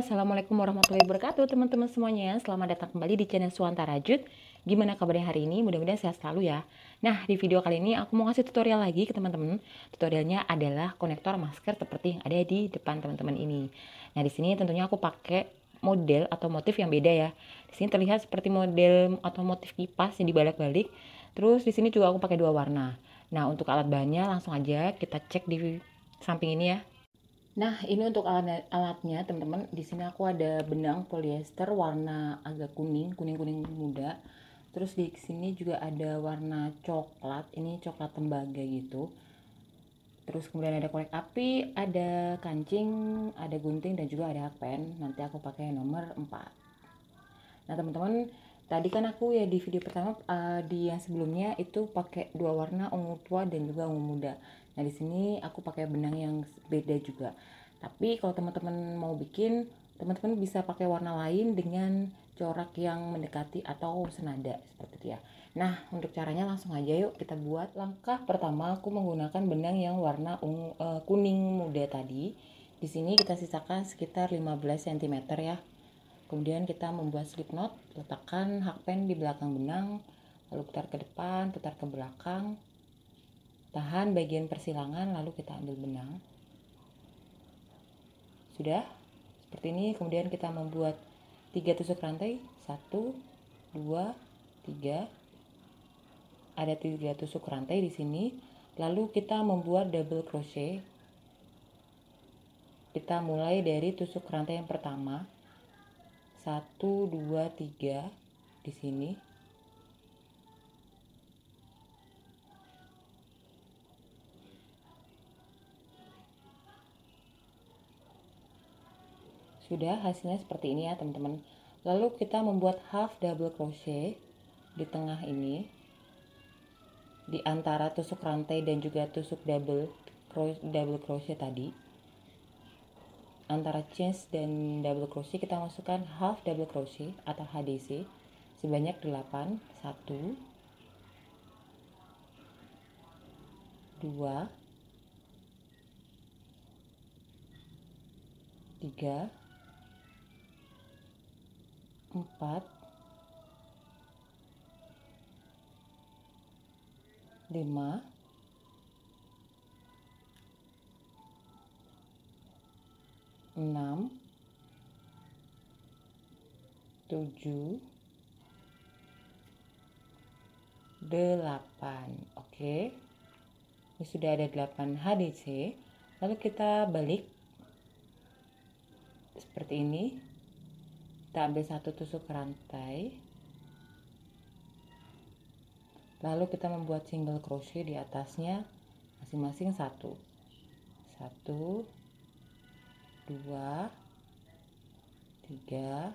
wassalamualaikum warahmatullahi wabarakatuh teman-teman semuanya. Selamat datang kembali di channel Suanta Rajut. Gimana kabarnya hari ini? Mudah-mudahan sehat selalu ya. Nah, di video kali ini aku mau kasih tutorial lagi ke teman-teman. Tutorialnya adalah konektor masker seperti yang ada di depan teman-teman ini. Nah, di sini tentunya aku pakai model atau motif yang beda ya. Di sini terlihat seperti model atau motif kipas yang dibalik-balik. Terus di sini juga aku pakai dua warna. Nah, untuk alat bahannya langsung aja kita cek di samping ini ya. Nah, ini untuk alat alatnya, teman-teman. Di sini aku ada benang polyester warna agak kuning, kuning-kuning muda. Terus di sini juga ada warna coklat, ini coklat tembaga gitu. Terus kemudian ada korek api, ada kancing, ada gunting dan juga ada hakpen. Nanti aku pakai nomor 4. Nah, teman-teman, tadi kan aku ya di video pertama uh, di yang sebelumnya itu pakai dua warna ungu tua dan juga ungu muda. Nah di sini aku pakai benang yang beda juga. Tapi kalau teman-teman mau bikin, teman-teman bisa pakai warna lain dengan corak yang mendekati atau senada seperti itu ya. Nah untuk caranya langsung aja yuk kita buat. Langkah pertama aku menggunakan benang yang warna ungu, uh, kuning muda tadi. Di sini kita sisakan sekitar 15 cm ya. Kemudian kita membuat slip knot, letakkan hakpen di belakang benang, lalu putar ke depan, putar ke belakang, tahan bagian persilangan lalu kita ambil benang sudah seperti ini kemudian kita membuat tiga tusuk rantai satu dua tiga ada tiga tusuk rantai di sini lalu kita membuat double crochet kita mulai dari tusuk rantai yang pertama satu dua tiga di sini Sudah, hasilnya seperti ini ya, teman-teman. Lalu kita membuat half double crochet di tengah ini di antara tusuk rantai dan juga tusuk double double crochet tadi. Antara chain dan double crochet kita masukkan half double crochet atau HDC sebanyak 8 1 dua tiga empat lima enam tujuh delapan oke okay. ini sudah ada delapan HDC lalu kita balik seperti ini kita ambil satu tusuk rantai lalu kita membuat single crochet di atasnya masing-masing satu satu dua tiga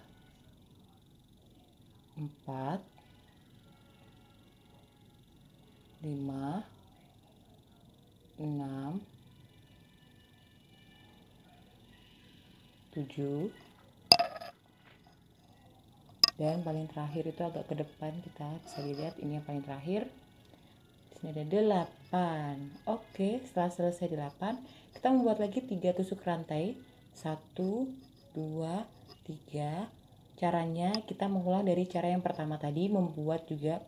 empat lima enam tujuh dan paling terakhir itu agak ke depan kita bisa dilihat ini yang paling terakhir di sini ada delapan oke setelah selesai delapan kita membuat lagi tiga tusuk rantai satu dua tiga caranya kita mengulang dari cara yang pertama tadi membuat juga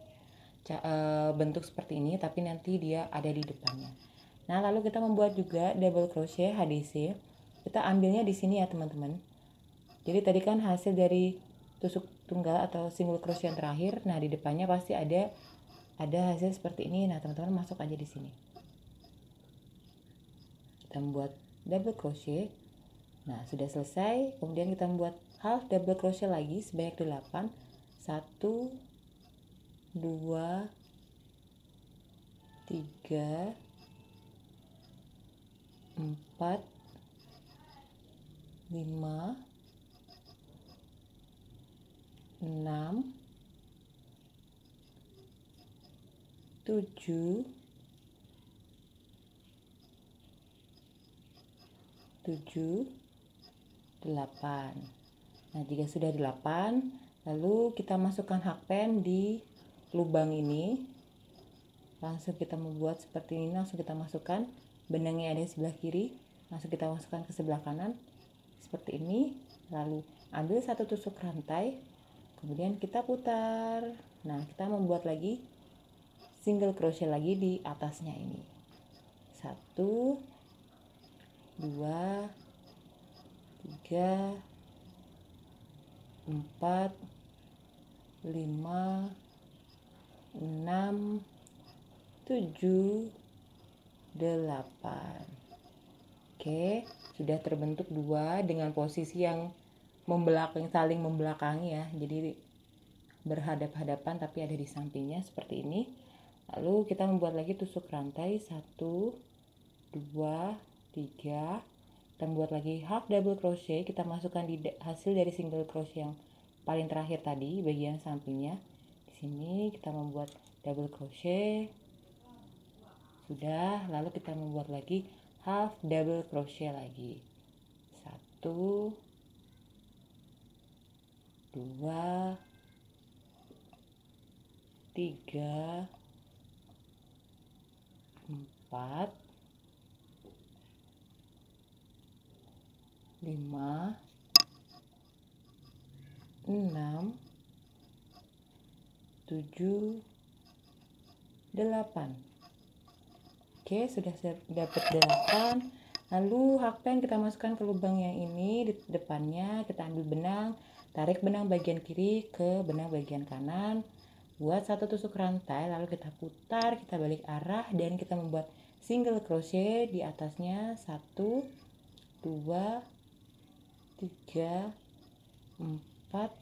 eh, bentuk seperti ini tapi nanti dia ada di depannya nah lalu kita membuat juga double crochet HDC kita ambilnya di sini ya teman-teman jadi tadi kan hasil dari tusuk tunggal atau single crochet yang terakhir nah di depannya pasti ada ada hasil seperti ini nah teman-teman masuk aja di sini kita membuat double crochet nah sudah selesai kemudian kita membuat half double crochet lagi sebanyak 8 1 2 3 4 5 enam tujuh tujuh delapan nah jika sudah delapan lalu kita masukkan hakpen di lubang ini langsung kita membuat seperti ini langsung kita masukkan benangnya ada di sebelah kiri langsung kita masukkan ke sebelah kanan seperti ini lalu ambil satu tusuk rantai kemudian kita putar nah kita membuat lagi single crochet lagi di atasnya ini satu dua tiga empat lima enam tujuh delapan oke sudah terbentuk dua dengan posisi yang membelakang saling membelakangi ya jadi berhadap-hadapan tapi ada di sampingnya seperti ini lalu kita membuat lagi tusuk rantai satu dua tiga kita buat lagi half double crochet kita masukkan di hasil dari single crochet yang paling terakhir tadi bagian sampingnya di sini kita membuat double crochet sudah lalu kita membuat lagi half double crochet lagi satu dua tiga empat lima enam tujuh delapan Oke, sudah dapat delapan Lalu hakpen kita masukkan ke lubang yang ini di depannya, kita ambil benang, Tarik benang bagian kiri ke benang bagian kanan. Buat satu tusuk rantai, lalu kita putar, kita balik arah, dan kita membuat single crochet di atasnya satu dua tiga empat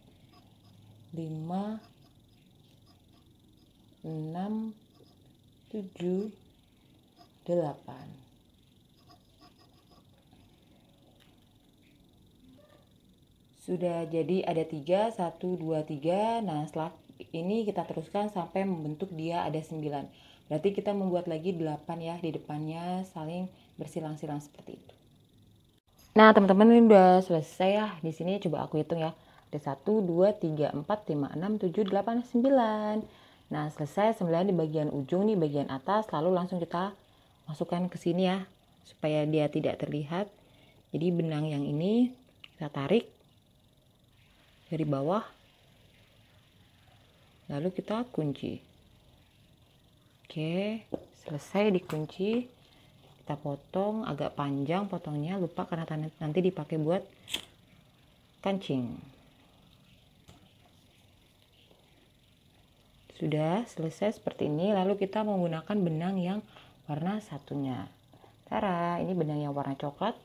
lima enam tujuh delapan sudah jadi ada tiga satu dua tiga nah setelah ini kita teruskan sampai membentuk dia ada sembilan berarti kita membuat lagi delapan ya di depannya saling bersilang-silang seperti itu nah teman-teman ini udah selesai ya di sini coba aku hitung ya ada satu dua tiga empat lima enam tujuh delapan sembilan nah selesai sembilan di bagian ujung nih bagian atas lalu langsung kita masukkan ke sini ya supaya dia tidak terlihat jadi benang yang ini kita tarik dari bawah lalu kita kunci oke selesai dikunci kita potong agak panjang potongnya lupa karena nanti dipakai buat kancing sudah selesai seperti ini lalu kita menggunakan benang yang warna satunya cara ini benang yang warna coklat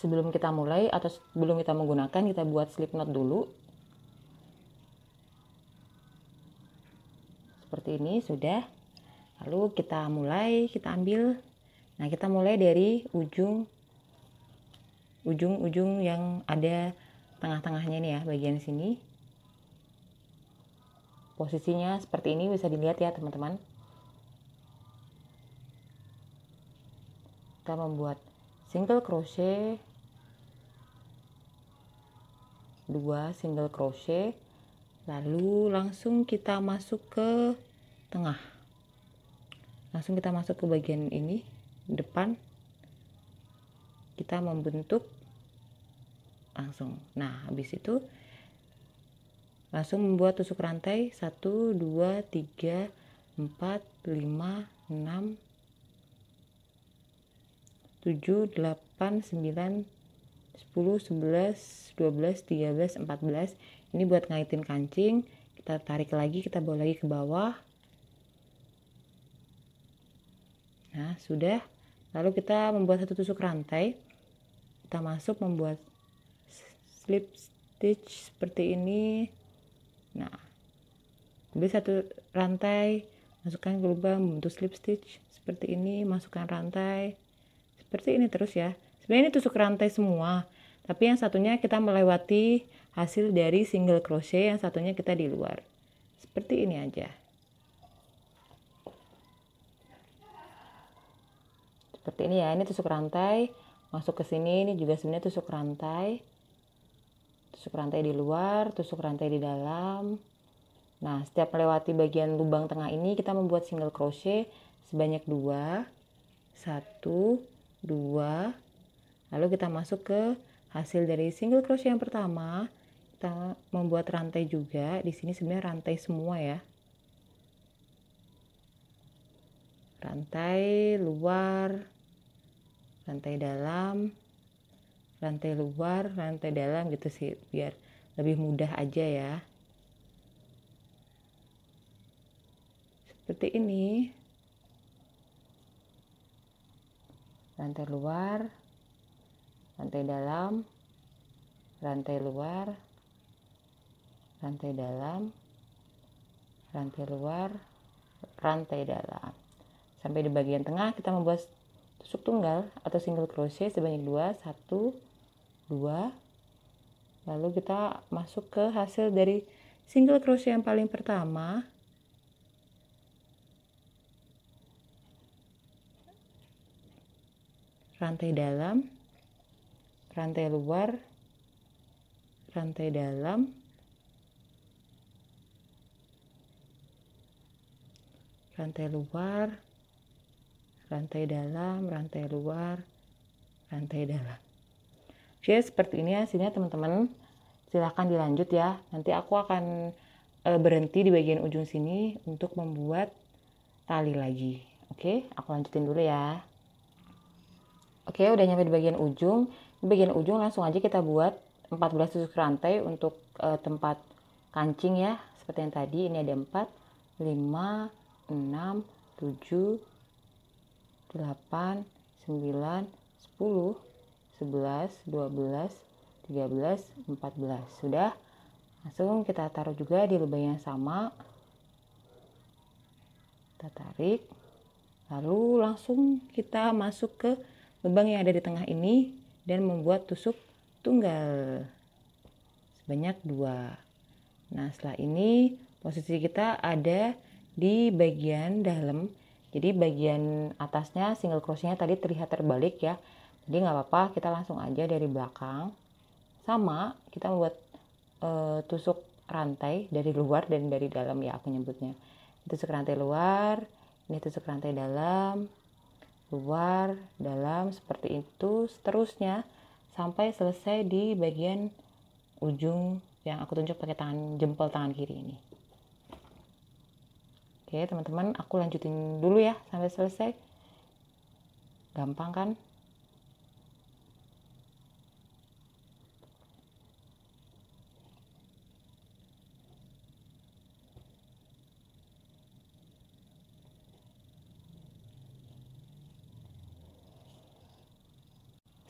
sebelum kita mulai atau sebelum kita menggunakan kita buat slip knot dulu seperti ini sudah lalu kita mulai kita ambil nah kita mulai dari ujung ujung-ujung yang ada tengah-tengahnya nih ya bagian sini posisinya seperti ini bisa dilihat ya teman-teman kita membuat single crochet 2 single crochet lalu langsung kita masuk ke tengah langsung kita masuk ke bagian ini depan kita membentuk langsung nah habis itu langsung membuat tusuk rantai 1 2 3 4 5 6 7, 8, 9, 10, 11, 12, 13, 14. Ini buat ngaitin kancing. Kita tarik lagi, kita bawa lagi ke bawah. Nah, sudah. Lalu kita membuat satu tusuk rantai. Kita masuk membuat slip stitch seperti ini. Nah, ambil satu rantai, masukkan ke lubang membentuk slip stitch seperti ini, masukkan rantai seperti ini terus ya sebenarnya ini tusuk rantai semua tapi yang satunya kita melewati hasil dari single crochet yang satunya kita di luar seperti ini aja seperti ini ya ini tusuk rantai masuk ke sini ini juga sebenarnya tusuk rantai tusuk rantai di luar tusuk rantai di dalam nah setiap melewati bagian lubang tengah ini kita membuat single crochet sebanyak dua satu 2 lalu kita masuk ke hasil dari single crochet yang pertama kita membuat rantai juga di sini sebenarnya rantai semua ya rantai luar rantai dalam rantai luar rantai dalam gitu sih biar lebih mudah aja ya seperti ini rantai luar rantai dalam rantai luar rantai dalam rantai luar rantai dalam sampai di bagian tengah kita membuat tusuk tunggal atau single crochet sebanyak dua satu dua lalu kita masuk ke hasil dari single crochet yang paling pertama rantai dalam, rantai luar, rantai dalam, rantai luar, rantai dalam, rantai luar, rantai dalam. Oke, seperti ini hasilnya teman-teman. Silahkan dilanjut ya. Nanti aku akan e, berhenti di bagian ujung sini untuk membuat tali lagi. Oke, aku lanjutin dulu ya. Oke, udah nyampe di bagian ujung. Di bagian ujung langsung aja kita buat 14 tusuk rantai untuk e, tempat kancing ya. Seperti yang tadi, ini ada 4, 5, 6, 7, 8, 9, 10, 11, 12, 13, 14. Sudah. Langsung kita taruh juga di lubang yang sama. Kita tarik. Lalu langsung kita masuk ke lubang yang ada di tengah ini dan membuat tusuk tunggal sebanyak dua. Nah setelah ini posisi kita ada di bagian dalam jadi bagian atasnya single crochetnya tadi terlihat terbalik ya jadi nggak apa-apa kita langsung aja dari belakang sama kita membuat e, tusuk rantai dari luar dan dari dalam ya aku nyebutnya tusuk rantai luar ini tusuk rantai dalam luar, dalam, seperti itu seterusnya sampai selesai di bagian ujung yang aku tunjuk pakai tangan jempol tangan kiri ini. Oke, teman-teman, aku lanjutin dulu ya sampai selesai. Gampang kan?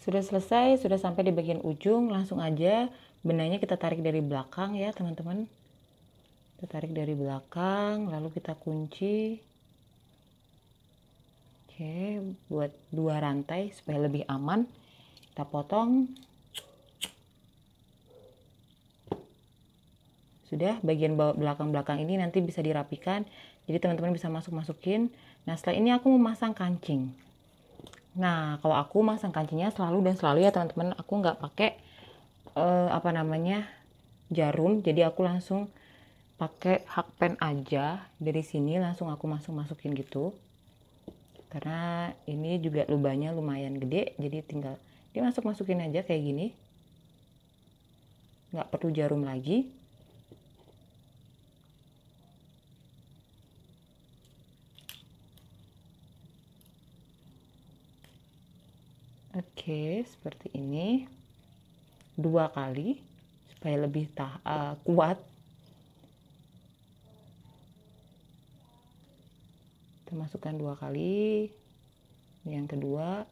Sudah selesai, sudah sampai di bagian ujung, langsung aja benangnya kita tarik dari belakang ya teman-teman. Kita tarik dari belakang, lalu kita kunci. Oke, buat dua rantai supaya lebih aman. Kita potong. Sudah, bagian belakang-belakang ini nanti bisa dirapikan. Jadi teman-teman bisa masuk-masukin. Nah setelah ini aku memasang kancing. Nah, kalau aku masang kancingnya selalu dan selalu ya teman-teman, aku nggak pakai eh, apa namanya jarum, jadi aku langsung pakai hakpen aja dari sini langsung aku masuk masukin gitu. Karena ini juga lubangnya lumayan gede, jadi tinggal dimasuk masukin aja kayak gini. Nggak perlu jarum lagi. Oke, seperti ini. Dua kali supaya lebih tah eh, uh, kuat. Kita masukkan dua kali. Yang kedua.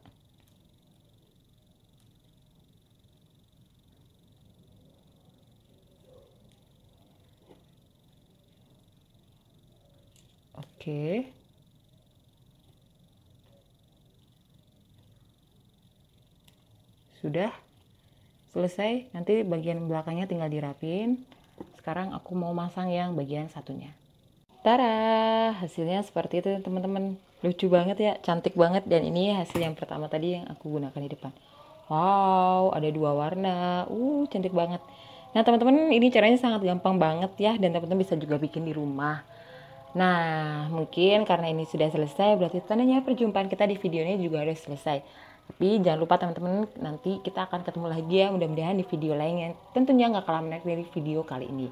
Oke. sudah selesai nanti bagian belakangnya tinggal dirapin sekarang aku mau masang yang bagian satunya Tara, hasilnya seperti itu teman-teman. Lucu banget ya, cantik banget. Dan ini hasil yang pertama tadi yang aku gunakan di depan. Wow, ada dua warna. Uh, cantik banget. Nah teman-teman, ini caranya sangat gampang banget ya. Dan teman-teman bisa juga bikin di rumah. Nah, mungkin karena ini sudah selesai, berarti tandanya perjumpaan kita di video ini juga harus selesai tapi jangan lupa teman-teman nanti kita akan ketemu lagi ya mudah-mudahan di video lainnya tentunya nggak kalah menarik dari video kali ini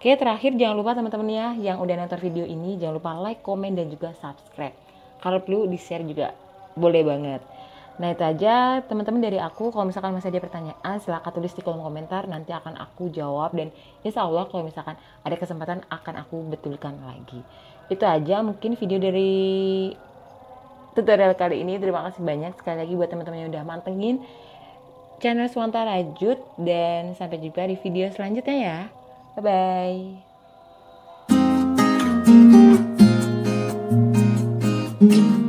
oke terakhir jangan lupa teman-teman ya yang udah nonton video ini jangan lupa like komen dan juga subscribe kalau perlu di share juga boleh banget Nah itu aja teman-teman dari aku kalau misalkan masih ada pertanyaan silahkan tulis di kolom komentar nanti akan aku jawab dan insya Allah kalau misalkan ada kesempatan akan aku betulkan lagi. Itu aja mungkin video dari tutorial kali ini. Terima kasih banyak sekali lagi buat teman-teman yang udah mantengin channel Swanta Rajut dan sampai jumpa di video selanjutnya ya. Bye bye. thank you